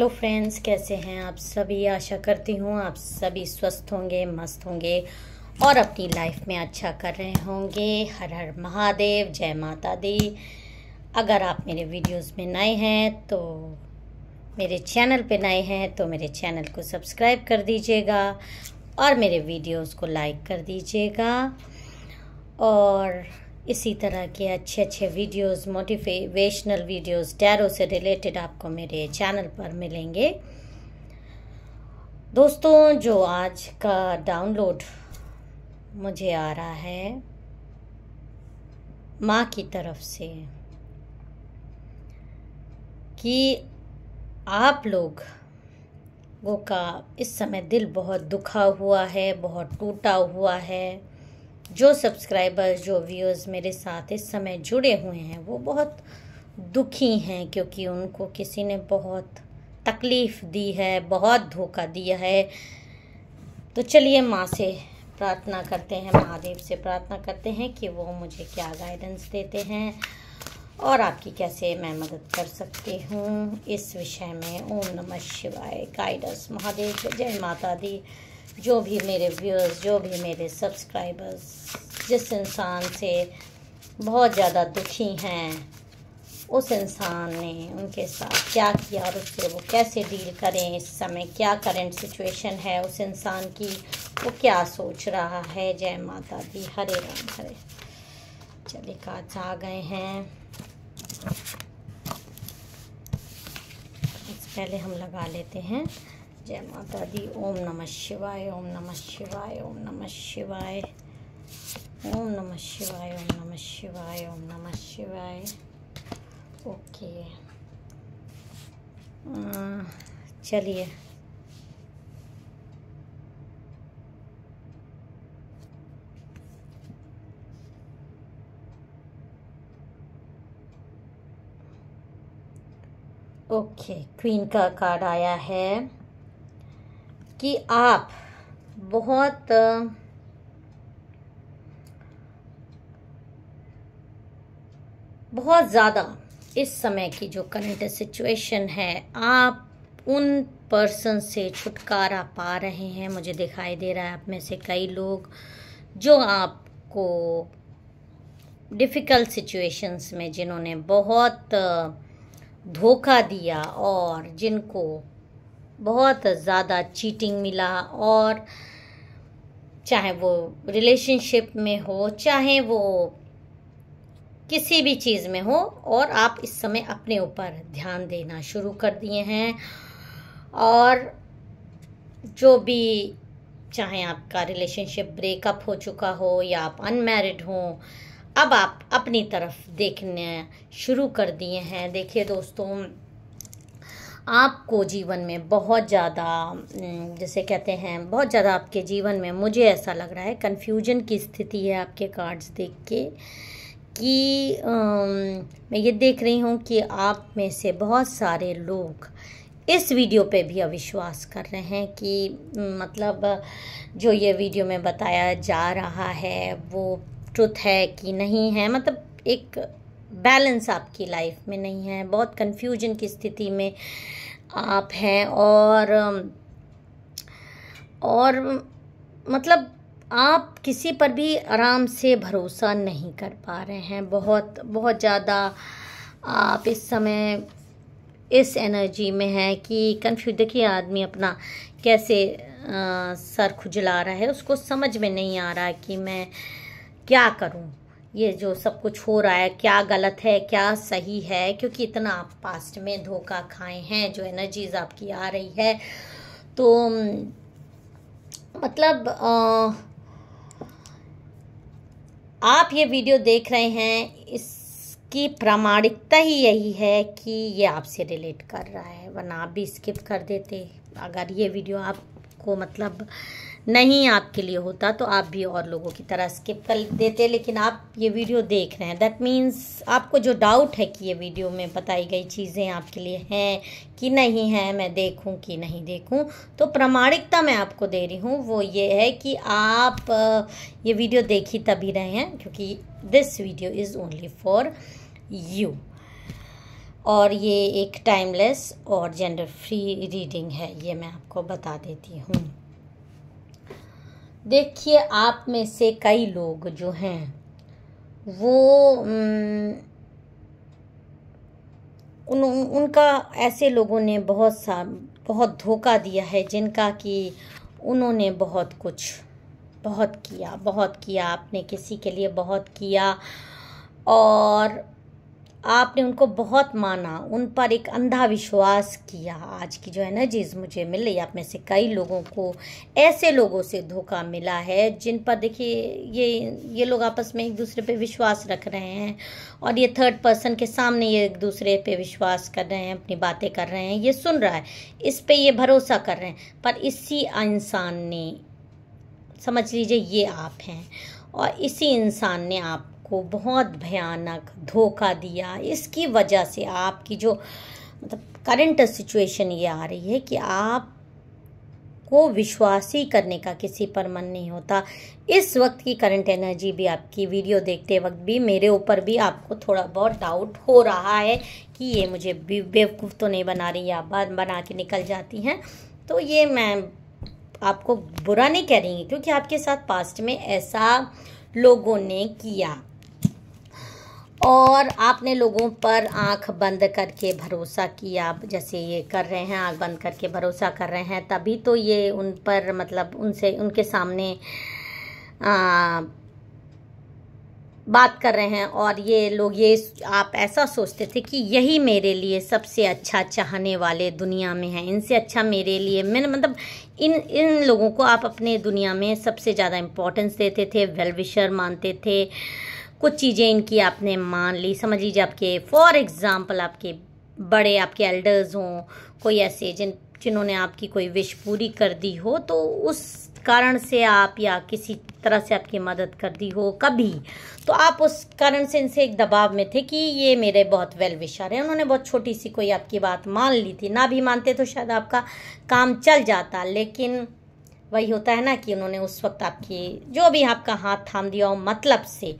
hello friends कैसे हैं आप सभी आशा करती हूँ आप सभी स्वस्थ होंगे मस्त होंगे और अपनी लाइफ में अच्छा कर रहे होंगे हर हर महादेव जय माता दी अगर आप मेरे वीडियोस में नए हैं तो मेरे चैनल पे नए हैं तो मेरे चैनल को सब्सक्राइब कर दीजिएगा और मेरे वीडियोस को लाइक कर दीजिएगा और इसी तरह के अच्छे अच्छे वीडियोस मोटिवेशनल वीडियोस टैरो से रिलेटेड आपको मेरे चैनल पर मिलेंगे दोस्तों जो आज का डाउनलोड मुझे आ रहा है माँ की तरफ से कि आप लोग वो का इस समय दिल बहुत दुखा हुआ है बहुत टूटा हुआ है जो सब्सक्राइबर्स जो व्यूअर्स मेरे साथ इस समय जुड़े हुए हैं वो बहुत दुखी हैं क्योंकि उनको किसी ने बहुत तकलीफ़ दी है बहुत धोखा दिया है तो चलिए माँ से प्रार्थना करते हैं महादेव से प्रार्थना करते हैं कि वो मुझे क्या गाइडेंस देते हैं और आपकी कैसे मैं मदद कर सकती हूँ इस विषय में ओम नमः शिवाय गाइडेंस महादेव जय माता दी जो भी मेरे व्यूअर्स जो भी मेरे सब्सक्राइबर्स जिस इंसान से बहुत ज़्यादा दुखी हैं उस इंसान ने उनके साथ क्या किया और उससे वो कैसे डील करें इस समय क्या करंट सिचुएशन है उस इंसान की वो क्या सोच रहा है जय माता दी हरे राम हरे चलिए कार्ड्स आ गए हैं पहले हम लगा लेते हैं जय माता दी ओम नमः शिवाय ओम नमः शिवाय ओम नमः शिवाय ओम नमः शिवाय ओम नमः शिवाय ओम नमः शिवाय ओके चलिए ओके क्वीन का कार्ड आया है कि आप बहुत बहुत ज़्यादा इस समय की जो करंट सिचुएशन है आप उन पर्सन से छुटकारा पा रहे हैं मुझे दिखाई दे रहा है आप में से कई लोग जो आपको डिफ़िकल्ट सिचुएशंस में जिन्होंने बहुत धोखा दिया और जिनको बहुत ज़्यादा चीटिंग मिला और चाहे वो रिलेशनशिप में हो चाहे वो किसी भी चीज़ में हो और आप इस समय अपने ऊपर ध्यान देना शुरू कर दिए हैं और जो भी चाहे आपका रिलेशनशिप ब्रेकअप हो चुका हो या आप अनमेरिड हो अब आप अपनी तरफ देखने शुरू कर दिए हैं देखिए दोस्तों आपको जीवन में बहुत ज़्यादा जैसे कहते हैं बहुत ज़्यादा आपके जीवन में मुझे ऐसा लग रहा है कन्फ्यूजन की स्थिति है आपके कार्ड्स देख के कि आ, मैं ये देख रही हूँ कि आप में से बहुत सारे लोग इस वीडियो पे भी अविश्वास कर रहे हैं कि मतलब जो ये वीडियो में बताया जा रहा है वो ट्रुथ है कि नहीं है मतलब एक बैलेंस आपकी लाइफ में नहीं है बहुत कन्फ्यूजन की स्थिति में आप हैं और और मतलब आप किसी पर भी आराम से भरोसा नहीं कर पा रहे हैं बहुत बहुत ज़्यादा आप इस समय इस एनर्जी में है कि कन्फ्यूज देखिए आदमी अपना कैसे आ, सर खुजला रहा है उसको समझ में नहीं आ रहा कि मैं क्या करूं ये जो सब कुछ हो रहा है क्या गलत है क्या सही है क्योंकि इतना आप पास्ट में धोखा खाए हैं जो एनर्जीज आपकी आ रही है तो मतलब आ, आप ये वीडियो देख रहे हैं इसकी प्रामाणिकता ही यही है कि ये आपसे रिलेट कर रहा है वरना आप भी स्किप कर देते अगर ये वीडियो आपको मतलब नहीं आपके लिए होता तो आप भी और लोगों की तरह स्किप कर देते लेकिन आप ये वीडियो देख रहे हैं दैट मीन्स आपको जो डाउट है कि ये वीडियो में बताई गई चीज़ें आपके लिए हैं कि नहीं हैं मैं देखूं कि नहीं देखूं तो प्रामाणिकता मैं आपको दे रही हूँ वो ये है कि आप ये वीडियो देख ही तभी रहे हैं क्योंकि this video is only for you और ये एक टाइमलेस और जेंडर फ्री रीडिंग है ये मैं आपको बता देती हूँ देखिए आप में से कई लोग जो हैं वो उन उनका ऐसे लोगों ने बहुत सा बहुत धोखा दिया है जिनका कि उन्होंने बहुत कुछ बहुत किया बहुत किया आपने किसी के लिए बहुत किया और आपने उनको बहुत माना उन पर एक अंधा विश्वास किया आज की जो एनर्जीज मुझे मिल रही आप में से कई लोगों को ऐसे लोगों से धोखा मिला है जिन पर देखिए ये ये लोग आपस में एक दूसरे पे विश्वास रख रहे हैं और ये थर्ड पर्सन के सामने ये एक दूसरे पे विश्वास कर रहे हैं अपनी बातें कर रहे हैं ये सुन रहा है इस पर ये भरोसा कर रहे हैं पर इसी इंसान ने समझ लीजिए ये आप हैं और इसी इंसान ने आप को बहुत भयानक धोखा दिया इसकी वजह से आपकी जो मतलब करंट सिचुएशन ये आ रही है कि आप को विश्वास ही करने का किसी पर मन नहीं होता इस वक्त की करंट एनर्जी भी आपकी वीडियो देखते वक्त भी मेरे ऊपर भी आपको थोड़ा बहुत डाउट हो रहा है कि ये मुझे बेवकूफ़ तो नहीं बना रही आप बना के निकल जाती हैं तो ये मैं आपको बुरा नहीं कह रही क्योंकि आपके साथ पास्ट में ऐसा लोगों ने किया और आपने लोगों पर आंख बंद करके भरोसा किया आप जैसे ये कर रहे हैं आंख बंद करके भरोसा कर रहे हैं तभी तो ये उन पर मतलब उनसे उनके सामने आ, बात कर रहे हैं और ये लोग ये आप ऐसा सोचते थे कि यही मेरे लिए सबसे अच्छा चाहने वाले दुनिया में हैं इनसे अच्छा मेरे लिए मैंने मतलब इन इन लोगों को आप अपने दुनिया में सबसे ज़्यादा इम्पोर्टेंस देते थे वेलविशर मानते थे कुछ चीज़ें इनकी आपने मान ली समझ लीजिए आपके फॉर एग्ज़ाम्पल आपके बड़े आपके एल्डर्स हों कोई ऐसे जिन जिन्होंने आपकी कोई विश पूरी कर दी हो तो उस कारण से आप या किसी तरह से आपकी मदद कर दी हो कभी तो आप उस कारण से इनसे एक दबाव में थे कि ये मेरे बहुत वेल विशार हैं उन्होंने बहुत छोटी सी कोई आपकी बात मान ली थी ना भी मानते तो शायद आपका काम चल जाता लेकिन वही होता है ना कि उन्होंने उस वक्त आपकी जो भी आपका हाथ थाम दिया हो मतलब से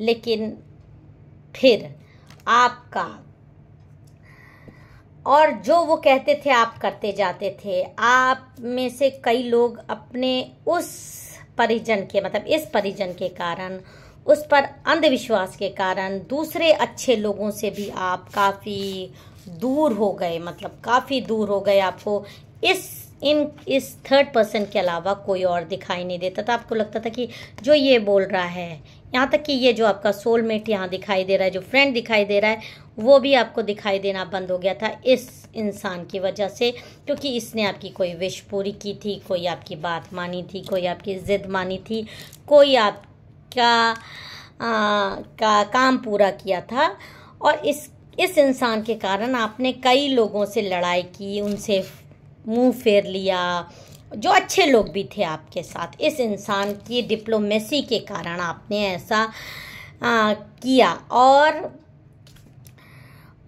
लेकिन फिर आपका और जो वो कहते थे आप करते जाते थे आप में से कई लोग अपने उस परिजन के मतलब इस परिजन के कारण उस पर अंधविश्वास के कारण दूसरे अच्छे लोगों से भी आप काफ़ी दूर हो गए मतलब काफ़ी दूर हो गए आपको इस इन इस थर्ड पर्सन के अलावा कोई और दिखाई नहीं देता था तो आपको लगता था कि जो ये बोल रहा है यहाँ तक कि ये जो आपका सोलमेट यहाँ दिखाई दे रहा है जो फ्रेंड दिखाई दे रहा है वो भी आपको दिखाई देना बंद हो गया था इस इंसान की वजह से क्योंकि इसने आपकी कोई विश पूरी की थी कोई आपकी बात मानी थी कोई आपकी ज़िद मानी थी कोई आपका आ, का काम पूरा किया था और इस इस इंसान के कारण आपने कई लोगों से लड़ाई की उनसे मुंह फेर लिया जो अच्छे लोग भी थे आपके साथ इस इंसान की डिप्लोमेसी के कारण आपने ऐसा आ, किया और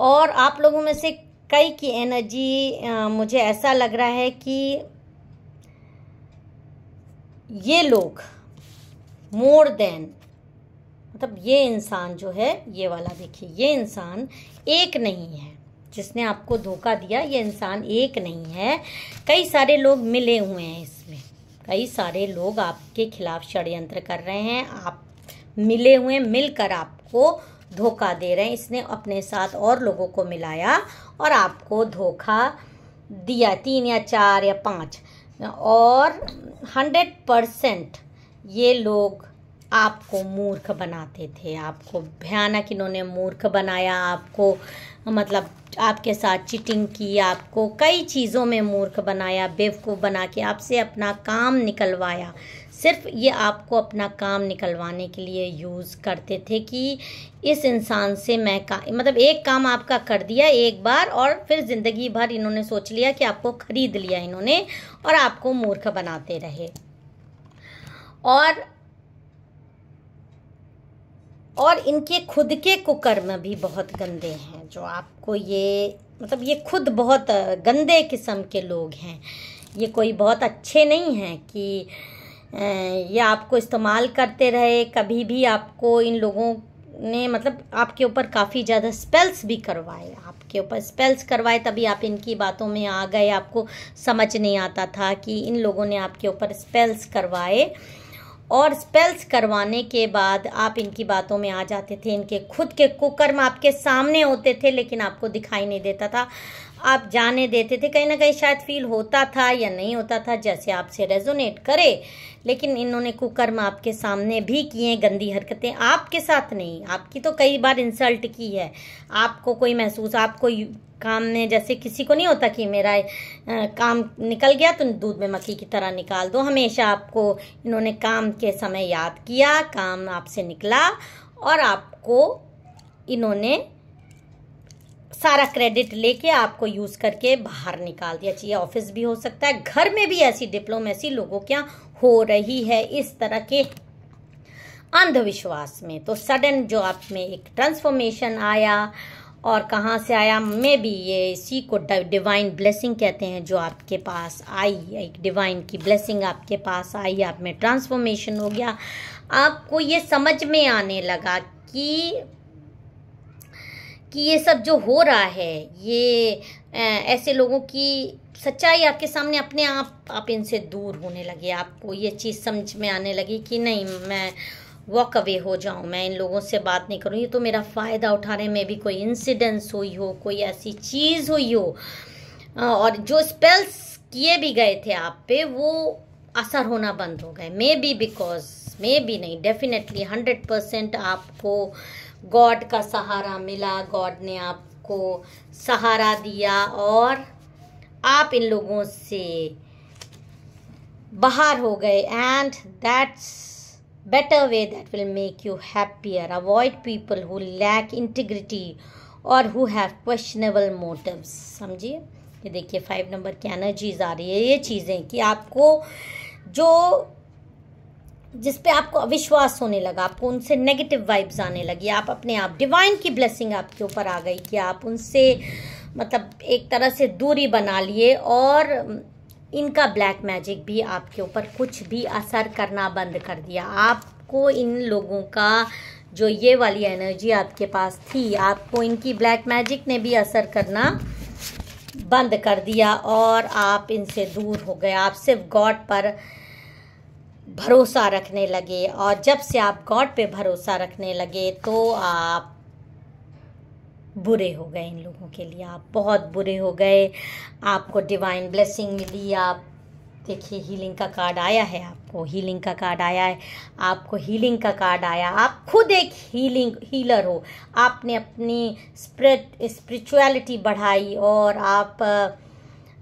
और आप लोगों में से कई की एनर्जी आ, मुझे ऐसा लग रहा है कि ये लोग मोर देन मतलब ये इंसान जो है ये वाला देखिए ये इंसान एक नहीं है जिसने आपको धोखा दिया ये इंसान एक नहीं है कई सारे लोग मिले हुए हैं इसमें कई सारे लोग आपके खिलाफ षड्यंत्र कर रहे हैं आप मिले हुए मिलकर आपको धोखा दे रहे हैं इसने अपने साथ और लोगों को मिलाया और आपको धोखा दिया तीन या चार या पाँच और हंड्रेड परसेंट ये लोग आपको मूर्ख बनाते थे आपको भयानक इन्होंने मूर्ख बनाया आपको मतलब आपके साथ चीटिंग की आपको कई चीज़ों में मूर्ख बनाया बेवकूफ़ बना के आपसे अपना काम निकलवाया सिर्फ ये आपको अपना काम निकलवाने के लिए यूज़ करते थे कि इस इंसान से मैं का मतलब एक काम आपका कर दिया एक बार और फिर ज़िंदगी भर इन्होंने सोच लिया कि आपको ख़रीद लिया इन्होंने और आपको मूर्ख बनाते रहे और और इनके खुद के कुकर में भी बहुत गंदे हैं जो आपको ये मतलब ये खुद बहुत गंदे किस्म के लोग हैं ये कोई बहुत अच्छे नहीं हैं कि ये आपको इस्तेमाल करते रहे कभी भी आपको इन लोगों ने मतलब आपके ऊपर काफ़ी ज़्यादा स्पेल्स भी करवाए आपके ऊपर स्पेल्स करवाए तभी आप इनकी बातों में आ गए आपको समझ नहीं आता था कि इन लोगों ने आपके ऊपर स्पेल्स करवाए और स्पेल्स करवाने के बाद आप इनकी बातों में आ जाते थे इनके खुद के कुकर्म आपके सामने होते थे लेकिन आपको दिखाई नहीं देता था आप जाने देते थे कहीं ना कहीं शायद फील होता था या नहीं होता था जैसे आपसे रेजोनेट करे लेकिन इन्होंने कुकर्म आपके सामने भी किए गंदी हरकतें आपके साथ नहीं आपकी तो कई बार इंसल्ट की है आपको कोई महसूस आपको काम में जैसे किसी को नहीं होता कि मेरा आ, काम निकल गया तो दूध में मक्खी की तरह निकाल दो हमेशा आपको इन्होंने काम के समय याद किया काम आपसे निकला और आपको इन्होंने सारा क्रेडिट लेके आपको यूज़ करके बाहर निकाल दिया चाहिए ऑफिस भी हो सकता है घर में भी ऐसी डिप्लोमेसी लोगों के यहाँ हो रही है इस तरह के अंधविश्वास में तो सडन जो आप में एक ट्रांसफॉर्मेशन आया और कहाँ से आया मे भी ये इसी को डिवाइन ब्लेसिंग कहते हैं जो आपके पास आई एक डिवाइन की ब्लेसिंग आपके पास आई आप में ट्रांसफॉर्मेशन हो गया आपको ये समझ में आने लगा कि कि ये सब जो हो रहा है ये ऐसे लोगों की सच्चाई आपके सामने अपने आप आप इनसे दूर होने लगे आपको ये चीज़ समझ में आने लगी कि नहीं मैं वॉक अवे हो जाऊँ मैं इन लोगों से बात नहीं करूँ ये तो मेरा फ़ायदा उठाने में भी कोई इंसिडेंस हुई हो कोई ऐसी चीज़ हुई हो और जो स्पेल्स किए भी गए थे आप पे वो असर होना बंद हो गए maybe because maybe नहीं डेफिनेटली हंड्रेड परसेंट आपको गॉड का सहारा मिला गॉड ने आपको सहारा दिया और आप इन लोगों से बाहर हो गए and that's better way that will make you happier avoid people who lack integrity और हु हैव क्वेश्चनेबल मोटिव्स समझिए ये देखिए फाइव नंबर की एनर्जीज आ रही है ये चीज़ें कि आपको जो जिस पे आपको अविश्वास होने लगा आपको उनसे नेगेटिव वाइब्स आने लगी आप अपने आप डिवाइन की ब्लेसिंग आपके ऊपर आ गई कि आप उनसे मतलब एक तरह से दूरी बना लिए और इनका ब्लैक मैजिक भी आपके ऊपर कुछ भी असर करना बंद कर दिया आपको इन लोगों का जो ये वाली एनर्जी आपके पास थी आपको इनकी ब्लैक मैजिक ने भी असर करना बंद कर दिया और आप इनसे दूर हो गए आप सिर्फ गॉड पर भरोसा रखने लगे और जब से आप गॉड पे भरोसा रखने लगे तो आप बुरे हो गए इन लोगों के लिए आप बहुत बुरे हो गए आपको डिवाइन ब्लेसिंग मिली आप देखिए हीलिंग का कार्ड आया है आपको हीलिंग का कार्ड आया है आपको हीलिंग का कार्ड आया आप खुद एक हीलिंग हीलर हो आपने अपनी स्प्रिट स्पिरिचुअलिटी बढ़ाई और आप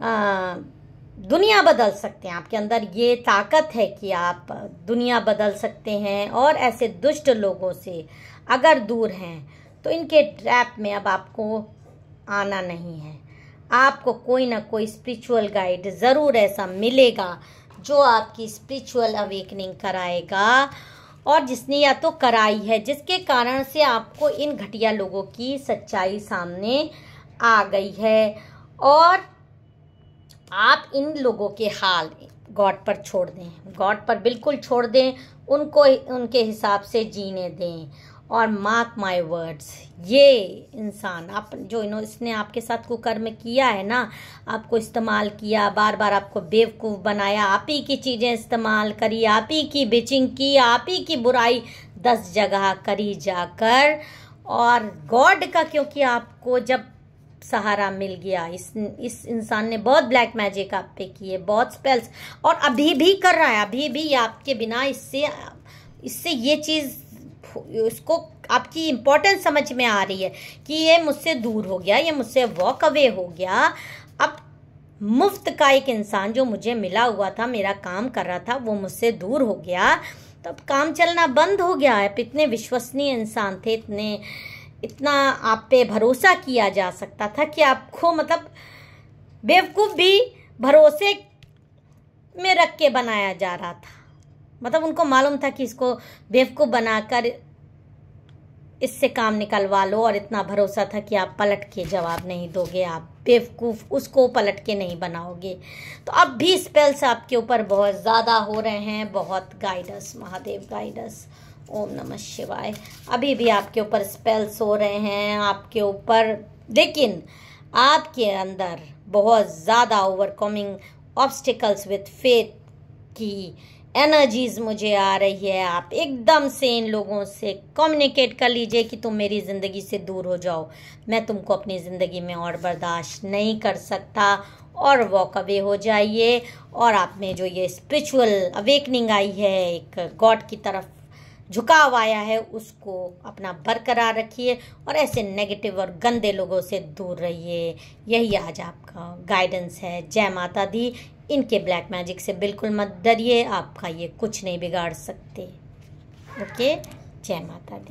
आ, आ, दुनिया बदल सकते हैं आपके अंदर ये ताकत है कि आप दुनिया बदल सकते हैं और ऐसे दुष्ट लोगों से अगर दूर हैं तो इनके ट्रैप में अब आपको आना नहीं है आपको कोई ना कोई स्पिरिचुअल गाइड ज़रूर ऐसा मिलेगा जो आपकी स्पिरिचुअल अवेकनिंग कराएगा और जिसने या तो कराई है जिसके कारण से आपको इन घटिया लोगों की सच्चाई सामने आ गई है और आप इन लोगों के हाल गॉड पर छोड़ दें गॉड पर बिल्कुल छोड़ दें उनको उनके हिसाब से जीने दें और मार्क माय वर्ड्स ये इंसान आप जो इन्होंने इसने आपके साथ कुकर्म किया है ना आपको इस्तेमाल किया बार बार आपको बेवकूफ़ बनाया आप ही की चीज़ें इस्तेमाल करी आप ही की बिचिंग की आप ही की बुराई दस जगह करी जाकर और गॉड का क्योंकि आपको जब सहारा मिल गया इस इस इंसान ने बहुत ब्लैक मैजिक आप पे किए बहुत स्पेल्स और अभी भी कर रहा है अभी भी आपके बिना इससे इससे ये चीज़ उसको आपकी इम्पोर्टेंस समझ में आ रही है कि ये मुझसे दूर हो गया ये मुझसे वॉक अवे हो गया अब मुफ्त का एक इंसान जो मुझे मिला हुआ था मेरा काम कर रहा था वो मुझसे दूर हो गया तब काम चलना बंद हो गया है इतने विश्वसनीय इंसान थे इतने इतना आप पे भरोसा किया जा सकता था कि आपको मतलब बेवकूफ़ भी भरोसे में रख के बनाया जा रहा था मतलब उनको मालूम था कि इसको बेवकूफ़ बनाकर इससे काम निकलवा लो और इतना भरोसा था कि आप पलट के जवाब नहीं दोगे आप बेवकूफ़ उसको पलट के नहीं बनाओगे तो अब भी स्पेल्स आपके ऊपर बहुत ज़्यादा हो रहे हैं बहुत गाइडस महादेव गाइडस ओम नमः शिवाय अभी भी आपके ऊपर स्पेल्स हो रहे हैं आपके ऊपर लेकिन आपके अंदर बहुत ज़्यादा ओवरकमिंग ऑब्स्टिकल्स विथ फेथ की एनर्जीज मुझे आ रही है आप एकदम से इन लोगों से कम्युनिकेट कर लीजिए कि तुम मेरी ज़िंदगी से दूर हो जाओ मैं तुमको अपनी ज़िंदगी में और बर्दाश्त नहीं कर सकता और वॉक अवे हो जाइए और आप में जो ये स्पिरिचुअल अवेकनिंग आई है एक गॉड की तरफ झुकाव आया है उसको अपना बरकरार रखिए और ऐसे नेगेटिव और गंदे लोगों से दूर रहिए यही आज आपका गाइडेंस है जय माता दी इनके ब्लैक मैजिक से बिल्कुल मत डरिए आपका ये कुछ नहीं बिगाड़ सकते ओके जय माता दी